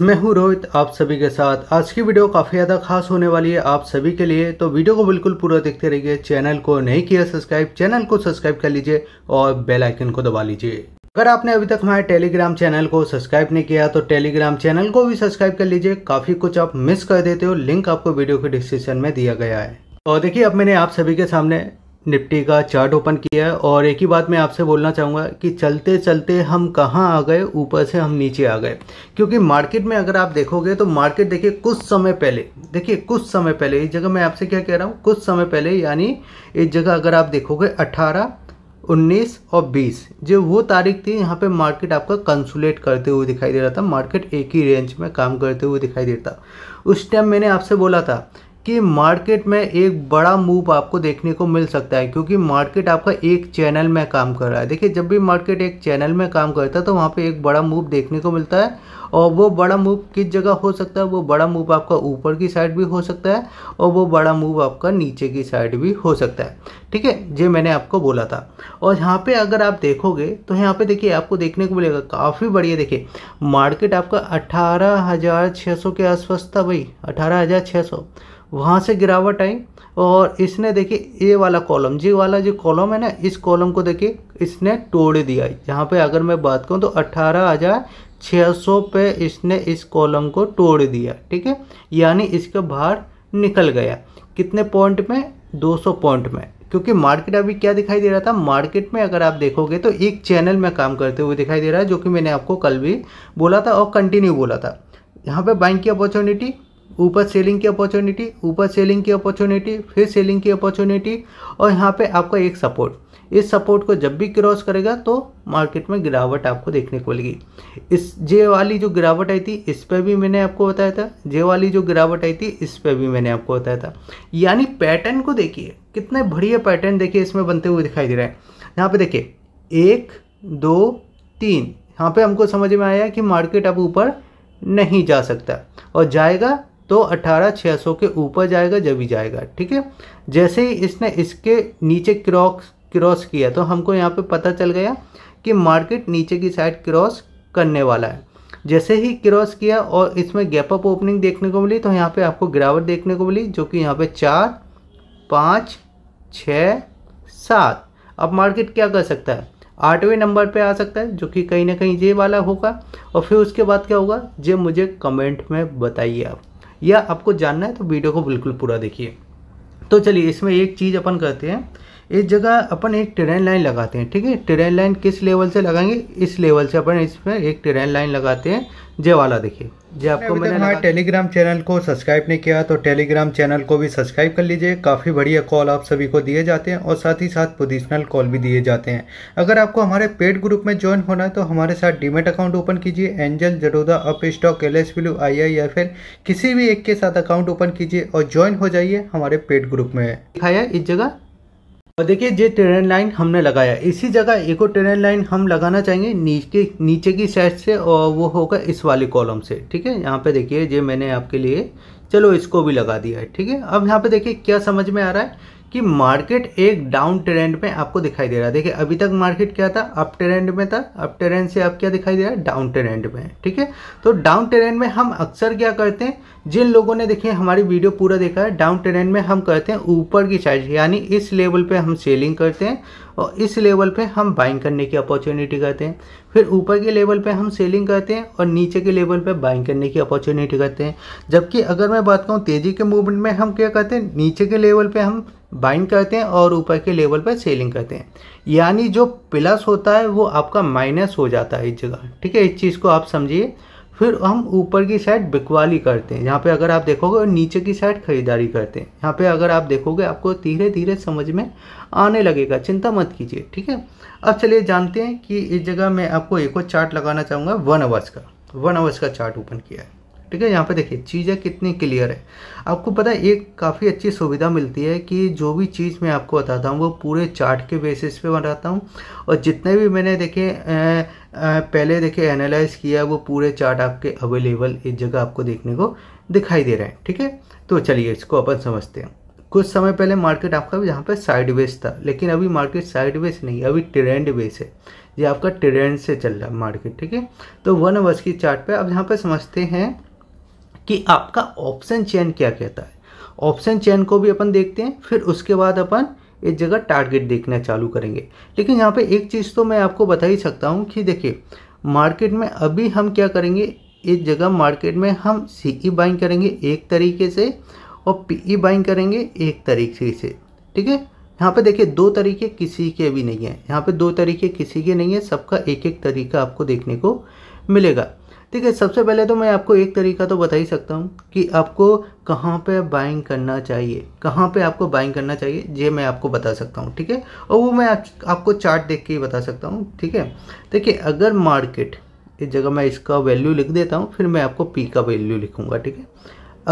मैं हूं रोहित आप सभी के साथ आज की वीडियो काफ़ी ज़्यादा खास होने वाली है आप सभी के लिए तो वीडियो को बिल्कुल पूरा देखते रहिए चैनल को नहीं किया सब्सक्राइब चैनल को सब्सक्राइब कर लीजिए और बेल आइकन को दबा लीजिए अगर आपने अभी तक हमारे टेलीग्राम चैनल को सब्सक्राइब नहीं किया तो टेलीग्राम चैनल को भी सब्सक्राइब कर लीजिए काफ़ी कुछ आप मिस कर देते हो लिंक आपको वीडियो के डिस्क्रिप्शन में दिया गया है और देखिए अब मैंने आप सभी के सामने निफ्टी का चार्ट ओपन किया है और एक ही बात मैं आपसे बोलना चाहूँगा कि चलते चलते हम कहाँ आ गए ऊपर से हम नीचे आ गए क्योंकि मार्केट में अगर आप देखोगे तो मार्केट देखिए कुछ समय पहले देखिए कुछ समय पहले इस जगह मैं आपसे क्या कह रहा हूँ कुछ समय पहले यानी इस जगह अगर आप देखोगे अट्ठारह उन्नीस और बीस जो वो तारीख थी यहाँ पे मार्केट आपका कंसुलेट करते हुए दिखाई दे रहा था मार्केट एक ही रेंज में काम करते हुए दिखाई देता उस टाइम मैंने आपसे बोला था कि मार्केट में एक बड़ा मूव आपको देखने को मिल सकता है क्योंकि मार्केट आपका एक चैनल में काम कर रहा है देखिए जब भी मार्केट एक चैनल में काम करता है तो वहाँ पे एक बड़ा मूव देखने को मिलता है और वो बड़ा मूव किस जगह हो सकता है वो बड़ा मूव आपका ऊपर की साइड भी हो सकता है और वो बड़ा मूव आपका नीचे की साइड भी हो सकता है ठीक है ये मैंने आपको बोला था और यहाँ पे अगर आप देखोगे तो यहाँ पे देखिए आपको देखने को मिलेगा काफ़ी बढ़िया देखिए मार्केट आपका अट्ठारह के आसपास था भाई अठारह वहाँ से गिरावट आई और इसने देखिए ए वाला कॉलम जी वाला जो कॉलम है ना इस कॉलम को देखिए इसने तोड़ दिया यहाँ पे अगर मैं बात करूँ तो अट्ठारह हज़ार छः सौ पे इसने इस कॉलम को तोड़ दिया ठीक है यानी इसका भार निकल गया कितने पॉइंट में 200 पॉइंट में क्योंकि मार्केट अभी क्या दिखाई दे रहा था मार्केट में अगर आप देखोगे तो एक चैनल में काम करते हुए दिखाई दे रहा है जो कि मैंने आपको कल भी बोला था और कंटिन्यू बोला था यहाँ पर बाइंग की अपॉर्चुनिटी ऊपर सेलिंग की अपॉर्चुनिटी ऊपर सेलिंग की अपॉर्चुनिटी फिर सेलिंग की अपॉर्चुनिटी और यहाँ पे आपका एक सपोर्ट इस सपोर्ट को जब भी क्रॉस करेगा तो मार्केट में गिरावट आपको देखने को मिलेगी इस जे वाली जो गिरावट आई थी इस पर भी मैंने आपको बताया था जे वाली जो गिरावट आई थी इस पर भी मैंने आपको बताया था यानी पैटर्न को देखिए कितने बढ़िया पैटर्न देखिए इसमें बनते हुए दिखाई दे रहे हैं यहाँ पे देखिए एक दो तीन यहाँ पे हमको समझ में आया कि मार्केट अब ऊपर नहीं जा सकता और जाएगा तो सौ के ऊपर जाएगा जब ही जाएगा ठीक है जैसे ही इसने इसके नीचे क्रॉस क्रॉस किया तो हमको यहाँ पे पता चल गया कि मार्केट नीचे की साइड क्रॉस करने वाला है जैसे ही क्रॉस किया और इसमें गैप अप ओपनिंग देखने को मिली तो यहाँ पे आपको गिरावट देखने को मिली जो कि यहाँ पे चार पाँच छ सात अब मार्केट क्या कर सकता है आठवें नंबर पे आ सकता है जो कि कहीं ना कहीं ये वाला होगा और फिर उसके बाद क्या होगा जे मुझे कमेंट में बताइए आप या आपको जानना है तो वीडियो को बिल्कुल पूरा देखिए तो चलिए इसमें एक चीज़ अपन करते हैं इस जगह अपन एक ट्रेन लाइन लगाते हैं ठीक है ट्रेन लाइन किस लेवल से लगाएंगे इस लेवल से अपन इसमें एक ट्रेन लाइन लगाते हैं जय वाला देखिए जे आपको मैंने हमारे टेलीग्राम चैनल को सब्सक्राइब नहीं किया तो टेलीग्राम चैनल को भी सब्सक्राइब कर लीजिए काफ़ी बढ़िया कॉल आप सभी को दिए जाते हैं और साथ ही साथ पोजिशनल कॉल भी दिए जाते हैं अगर आपको हमारे पेड ग्रुप में ज्वाइन होना है तो हमारे साथ डीमेट अकाउंट ओपन कीजिए Angel Zerodha Upstox Alice Blue किसी भी एक के साथ अकाउंट ओपन कीजिए और ज्वाइन हो जाइए हमारे पेड ग्रुप में दिखाया इस जगह और देखिए ये ट्रेन लाइन हमने लगाया इसी जगह एक और ट्रेन लाइन हम लगाना चाहेंगे नीचे नीचे की साइड से और वो होगा इस वाले कॉलम से ठीक है यहाँ पे देखिए ये मैंने आपके लिए चलो इसको भी लगा दिया है ठीक है अब यहाँ पे देखिए क्या समझ में आ रहा है कि मार्केट एक डाउन ट्रेंड में आपको दिखाई दे रहा है देखिए अभी तक मार्केट क्या था अप ट्रेंड में था अप ट्रेंड से आप क्या दिखाई दे रहा है डाउन ट्रेंड में ठीक है तो डाउन ट्रेंड में हम अक्सर क्या करते हैं जिन लोगों ने देखिए हमारी वीडियो पूरा देखा है डाउन ट्रेंड में हम कहते हैं ऊपर की चार्ज यानी इस लेवल पर हम सेलिंग करते हैं और इस लेवल पर हम बाइंग करने की अपॉर्चुनिटी करते हैं फिर ऊपर के लेवल पर हम सेलिंग करते हैं और नीचे के लेवल पर बाइंग करने की अपॉर्चुनिटी करते हैं जबकि अगर मैं बात कहूँ तेज़ी के मूवमेंट में हम क्या करते हैं नीचे के लेवल पर हम बाइंड करते हैं और ऊपर के लेवल पर सेलिंग करते हैं यानी जो प्लस होता है वो आपका माइनस हो जाता है इस जगह ठीक है इस चीज़ को आप समझिए फिर हम ऊपर की साइड बिकवाली करते हैं यहाँ पे अगर आप देखोगे और नीचे की साइड खरीदारी करते हैं यहाँ पे अगर आप देखोगे आपको धीरे धीरे समझ में आने लगेगा चिंता मत कीजिए ठीक है अब चलिए जानते हैं कि इस जगह मैं आपको एक और चार्ट लगाना चाहूँगा वन आवर्स का वन आवर्स का चार्ट ओपन किया है ठीक है यहाँ पे देखिए चीज़ें कितनी क्लियर है आपको पता है एक काफ़ी अच्छी सुविधा मिलती है कि जो भी चीज़ मैं आपको बताता हूँ वो पूरे चार्ट के बेसिस पे बताता हूँ और जितने भी मैंने देखे पहले देखे एनालाइज किया वो पूरे चार्ट आपके अवेलेबल एक जगह आपको देखने को दिखाई दे रहे हैं ठीक है तो चलिए इसको अपन समझते हैं कुछ समय पहले मार्केट आपका यहाँ पर साइडवेज था लेकिन अभी मार्केट साइडवेज नहीं अभी ट्रेंड बेस है ये आपका ट्रेंड से चल रहा है मार्केट ठीक है तो वन अवर्स की चार्ट पे अब यहाँ पे समझते हैं कि आपका ऑप्शन चैन क्या कहता है ऑप्शन चैन को भी अपन देखते हैं फिर उसके बाद अपन एक जगह टारगेट देखना चालू करेंगे लेकिन यहाँ पे एक चीज़ तो मैं आपको बता ही सकता हूँ कि देखिए मार्केट में अभी हम क्या करेंगे एक जगह मार्केट में हम सी ई बाइंग करेंगे एक तरीके से और पी ई बाइंग करेंगे एक तरीके से ठीक है यहाँ पे देखिए दो तरीके किसी के भी नहीं है यहाँ पे दो तरीके किसी के नहीं है सबका एक एक तरीका आपको देखने को मिलेगा ठीक है सबसे पहले तो मैं आपको एक तरीका तो बता ही सकता हूँ कि आपको कहाँ पे बाइंग करना चाहिए कहाँ पे आपको बाइंग करना चाहिए ये मैं आपको बता सकता हूँ ठीक है और वो मैं आपको चार्ट देख के ही बता सकता हूँ ठीक है देखिए अगर मार्केट इस जगह मैं इसका वैल्यू लिख देता हूँ फिर मैं आपको पी का वैल्यू लिखूँगा ठीक है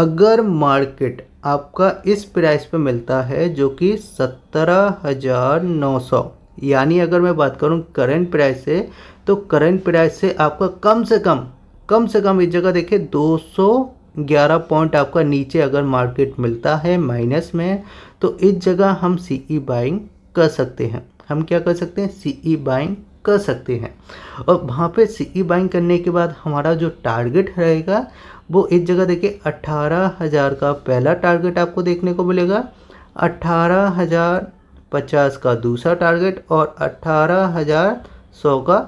अगर मार्केट आपका इस प्राइस पर मिलता है जो कि सत्रह हज़ार नौ सौ यानी अगर मैं बात करूँ करंट प्राइस से तो करंट प्राइस से आपका कम से कम कम से कम इस जगह देखिए दो सौ ग्यारह पॉइंट आपका नीचे अगर मार्केट मिलता है माइनस में तो इस जगह हम सी ई बाइंग कर सकते हैं हम क्या कर सकते हैं सी ई बाइंग कर सकते हैं और वहाँ पे सी ई बाइंग करने के बाद हमारा जो टारगेट रहेगा वो इस जगह देखिए अट्ठारह हज़ार का पहला टारगेट आपको देखने को मिलेगा अट्ठारह हज़ार पचास का दूसरा टारगेट और अट्ठारह हज़ार सौ का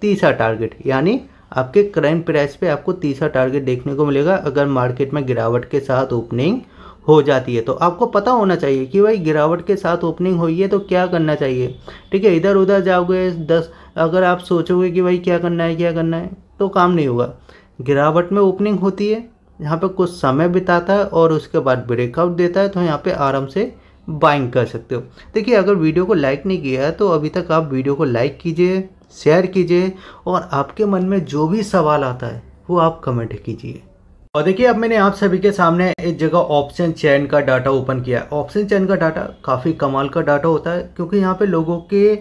तीसरा टारगेट यानी आपके करंट प्राइस पे आपको तीसरा टारगेट देखने को मिलेगा अगर मार्केट में गिरावट के साथ ओपनिंग हो जाती है तो आपको पता होना चाहिए कि भाई गिरावट के साथ ओपनिंग हुई है तो क्या करना चाहिए ठीक है इधर उधर जाओगे दस अगर आप सोचोगे कि भाई क्या करना है क्या करना है तो काम नहीं होगा गिरावट में ओपनिंग होती है यहाँ पर कुछ समय बिताता है और उसके बाद ब्रेकआउट देता है तो यहाँ पर आराम से बाइंग कर सकते हो देखिए अगर वीडियो को लाइक नहीं किया है तो अभी तक आप वीडियो को लाइक कीजिए शेयर कीजिए और आपके मन में जो भी सवाल आता है वो आप कमेंट कीजिए और देखिए अब मैंने आप सभी के सामने एक जगह ऑप्शन चैन का डाटा ओपन किया है ऑप्शन चैन का डाटा काफ़ी कमाल का डाटा होता है क्योंकि यहाँ पे लोगों के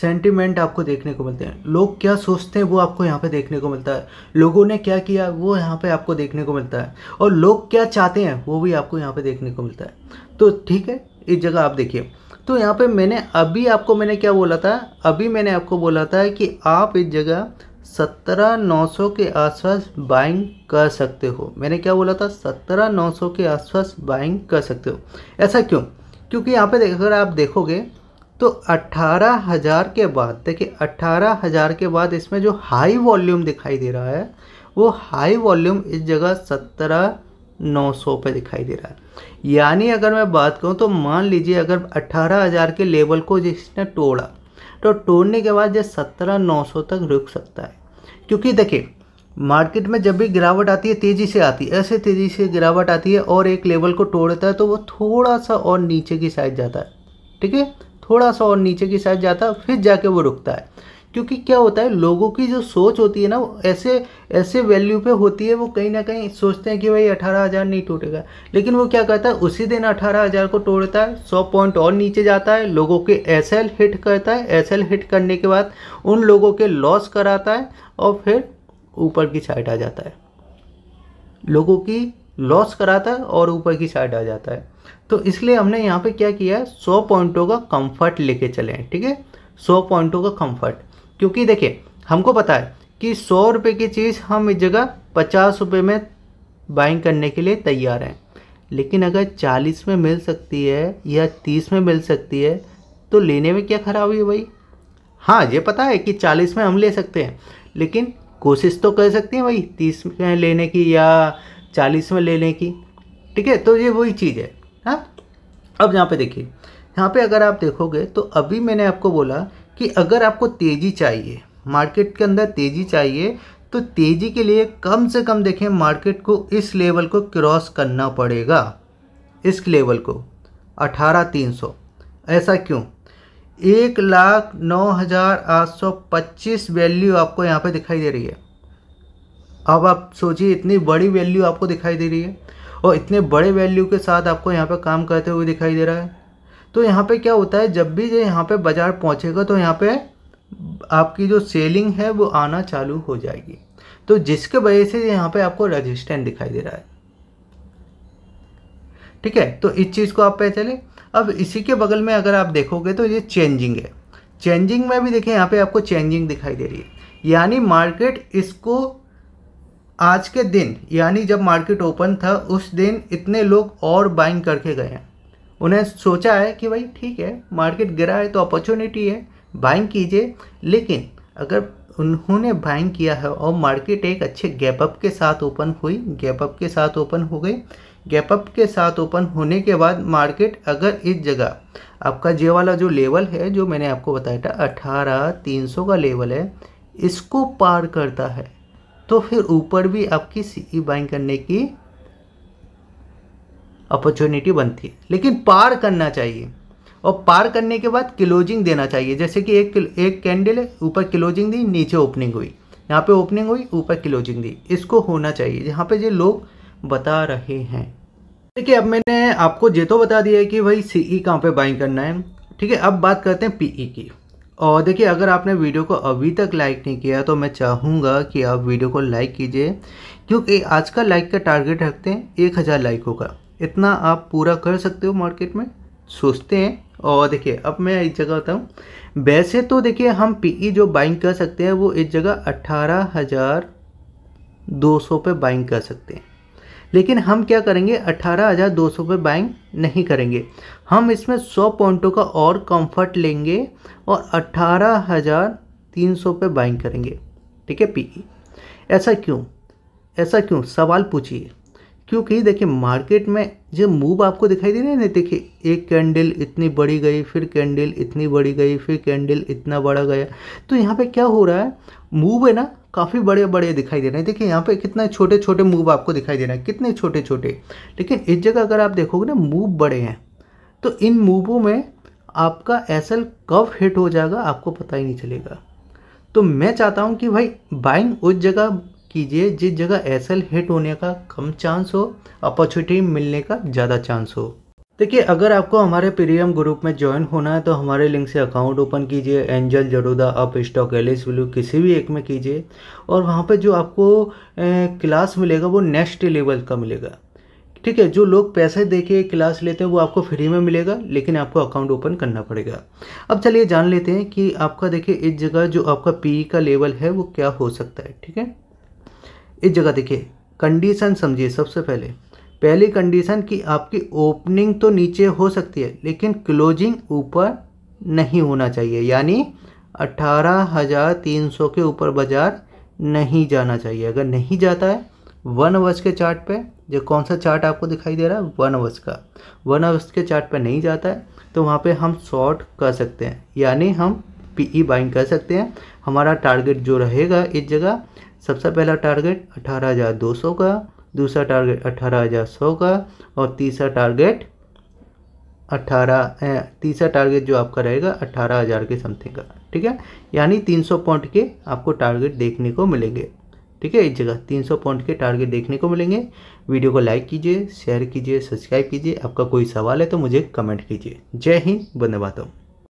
सेंटिमेंट आपको देखने को मिलते हैं लोग क्या सोचते हैं वो आपको यहाँ पे देखने को मिलता है लोगों ने क्या किया वो यहाँ पे आपको देखने को मिलता है और लोग क्या चाहते हैं वो भी आपको यहाँ पर देखने को मिलता है तो ठीक है इस जगह आप देखिए तो यहाँ पे मैंने अभी आपको मैंने क्या बोला था अभी मैंने आपको बोला था कि आप इस जगह सत्रह नौ सौ के आसपास बाइंग कर सकते हो मैंने क्या बोला था सत्रह नौ सौ के आसपास बाइंग कर सकते हो ऐसा क्यों क्योंकि यहाँ पे अगर आप देखोगे तो अट्ठारह हज़ार के बाद देखिए अट्ठारह हज़ार के बाद इसमें जो हाई वॉल्यूम दिखाई दे रहा है वो हाई वॉल्यूम इस जगह सत्रह 900 पे दिखाई दे रहा है यानी अगर मैं बात करूँ तो मान लीजिए अगर 18,000 के लेवल को जिसने तोड़ा तो तोड़ने के बाद ये 17,900 तक रुक सकता है क्योंकि देखिए मार्केट में जब भी गिरावट आती है तेज़ी से आती है ऐसे तेज़ी से गिरावट आती है और एक लेवल को तोड़ता है तो वो थोड़ा सा और नीचे की साइड जाता है ठीक है थोड़ा सा और नीचे की साइड जाता है फिर जाके वो रुकता है क्योंकि क्या होता है लोगों की जो सोच होती है ना ऐसे ऐसे वैल्यू पे होती है वो कहीं ना कहीं सोचते हैं कि भाई अठारह हज़ार नहीं टूटेगा लेकिन वो क्या करता है उसी दिन अठारह हज़ार को तोड़ता है सौ पॉइंट और नीचे जाता है लोगों के एस हिट करता है एस हिट करने के बाद उन लोगों के लॉस कराता है और फिर ऊपर की साइड आ जाता है लोगों की लॉस कराता है और ऊपर की साइड आ जाता है तो इसलिए हमने यहाँ पे क्या किया है सौ पॉइंटों का कंफर्ट लेके चले ठीक है सौ पॉइंटों का कंफर्ट क्योंकि देखिए हमको पता है कि सौ रुपये की चीज़ हम इस जगह पचास रुपये में बाइंग करने के लिए तैयार हैं लेकिन अगर चालीस में मिल सकती है या तीस में मिल सकती है तो लेने में क्या खराबी है भाई हाँ ये पता है कि चालीस में हम ले सकते हैं लेकिन कोशिश तो कर सकते हैं भाई तीस में लेने की या चालीस में लेने की ठीक है तो ये वही चीज़ है हाँ अब यहाँ पे देखिए यहाँ पे अगर आप देखोगे तो अभी मैंने आपको बोला कि अगर आपको तेज़ी चाहिए मार्केट के अंदर तेज़ी चाहिए तो तेज़ी के लिए कम से कम देखें मार्केट को इस लेवल को क्रॉस करना पड़ेगा इस लेवल को अठारह तीन सौ ऐसा क्यों एक लाख नौ हज़ार आठ सौ पच्चीस वैल्यू आपको यहाँ पे दिखाई दे रही है अब आप सोचिए इतनी बड़ी वैल्यू आपको दिखाई दे रही है और इतने बड़े वैल्यू के साथ आपको यहाँ पे काम करते हुए दिखाई दे रहा है तो यहाँ पे क्या होता है जब भी ये यहाँ पे बाज़ार पहुँचेगा तो यहाँ पे आपकी जो सेलिंग है वो आना चालू हो जाएगी तो जिसके वजह से यहाँ पे आपको रजिस्टेंस दिखाई दे रहा है ठीक है तो इस चीज़ को आप पहचाने अब इसी के बगल में अगर आप देखोगे तो ये चेंजिंग है चेंजिंग में भी देखें यहाँ पे आपको चेंजिंग दिखाई दे रही है यानी मार्केट इसको आज के दिन यानी जब मार्केट ओपन था उस दिन इतने लोग और बाइंग करके गए हैं उन्हें सोचा है कि भाई ठीक है मार्केट गिरा है तो अपॉर्चुनिटी है बाइंग कीजिए लेकिन अगर उन्होंने बाइंग किया है और मार्केट एक अच्छे गैप अप के साथ ओपन हुई गैप अप के साथ ओपन हो गई गैप अप के साथ ओपन होने के बाद मार्केट अगर इस जगह आपका जे वाला जो लेवल है जो मैंने आपको बताया था अठारह तीन सौ का लेवल है इसको पार करता है तो फिर ऊपर भी आपकी सीई बाइंग e करने की अपॉर्चुनिटी बनती है लेकिन पार करना चाहिए और पार करने के बाद क्लोजिंग देना चाहिए जैसे कि एक एक कैंडल है ऊपर क्लोजिंग दी नीचे ओपनिंग हुई यहाँ पे ओपनिंग हुई ऊपर क्लोजिंग दी इसको होना चाहिए यहाँ पे जो लोग बता रहे हैं देखिए अब मैंने आपको ये तो बता दिया है कि भाई सी ई e कहाँ पर बाइंग करना है ठीक है अब बात करते हैं पीई e की और देखिए अगर आपने वीडियो को अभी तक लाइक नहीं किया तो मैं चाहूँगा कि आप वीडियो को लाइक कीजिए क्योंकि आज का लाइक का टारगेट रखते हैं एक हज़ार लाइकों का इतना आप पूरा कर सकते हो मार्केट में सोचते हैं और देखिए अब मैं इस जगह बताऊँ वैसे तो देखिए हम पीई e जो बाइंग कर सकते हैं वो इस जगह अट्ठारह हज़ार दो सौ पर बाइंग कर सकते हैं लेकिन हम क्या करेंगे अट्ठारह हज़ार दो सौ पर बाइंग नहीं करेंगे हम इसमें सौ पॉइंटों का और कंफर्ट लेंगे और अट्ठारह हज़ार तीन सौ पर बाइंग करेंगे ठीक है पीई e? ऐसा क्यों ऐसा क्यों सवाल पूछिए क्योंकि देखिए मार्केट में जो मूव आपको दिखाई दे रहे हैं देखिए एक कैंडल इतनी बड़ी गई फिर कैंडल इतनी बड़ी गई फिर कैंडल इतना बड़ा गया तो यहाँ पे क्या हो रहा है मूव है ना काफ़ी बड़े बड़े दिखाई दे रहे हैं देखिए यहाँ पे कितना छोटे छोटे मूव आपको दिखाई दे रहे हैं कितने छोटे छोटे लेकिन इस जगह अगर आप देखोगे ना मूव बड़े हैं तो इन मूवों में आपका एसल कब हिट हो जाएगा आपको पता ही नहीं चलेगा तो मैं चाहता हूँ कि भाई बाइंग उस जगह कीजिए जिस जगह एस हिट होने का कम चांस हो अपॉर्चुनिटी मिलने का ज़्यादा चांस हो देखिए अगर आपको हमारे प्रीमियम ग्रुप में ज्वाइन होना है तो हमारे लिंक से अकाउंट ओपन कीजिए Angel Zerodha Upstox Alice Blue किसी भी एक में कीजिए और वहाँ पे जो आपको ए, क्लास मिलेगा वो नेक्स्ट लेवल का मिलेगा ठीक है जो लोग पैसे दे के क्लास लेते हैं वो आपको फ्री में मिलेगा लेकिन आपको अकाउंट ओपन करना पड़ेगा अब चलिए जान लेते हैं कि आपका देखिए इस जगह जो आपका पी e का लेवल है वो क्या हो सकता है ठीक है इस जगह देखिए कंडीशन समझिए सबसे पहले पहली कंडीशन कि आपकी ओपनिंग तो नीचे हो सकती है लेकिन क्लोजिंग ऊपर नहीं होना चाहिए यानी अट्ठारह हज़ार तीन सौ के ऊपर बाज़ार नहीं जाना चाहिए अगर नहीं जाता है वन अवर्स के चार्ट पे जो कौन सा चार्ट आपको दिखाई दे रहा है वन अवर्स का वन अवर्स के चार्ट पे नहीं जाता है तो वहाँ पे हम शॉर्ट कर सकते हैं यानी हम पीई बाइंग e कर सकते हैं हमारा टारगेट जो रहेगा इस जगह सबसे पहला टारगेट अठारह हज़ार दो सौ का दूसरा टारगेट अठारह हज़ार सौ का और तीसरा टारगेट अट्ठारह तीसरा टारगेट जो आपका रहेगा अट्ठारह हज़ार के समथिंग का ठीक है यानी तीन सौ पॉइंट के आपको टारगेट देखने को मिलेंगे ठीक है इस जगह तीन सौ पॉइंट के टारगेट देखने को मिलेंगे वीडियो को लाइक कीजिए शेयर कीजिए सब्सक्राइब कीजिए आपका कोई सवाल है तो मुझे कमेंट कीजिए जय हिंद बंदे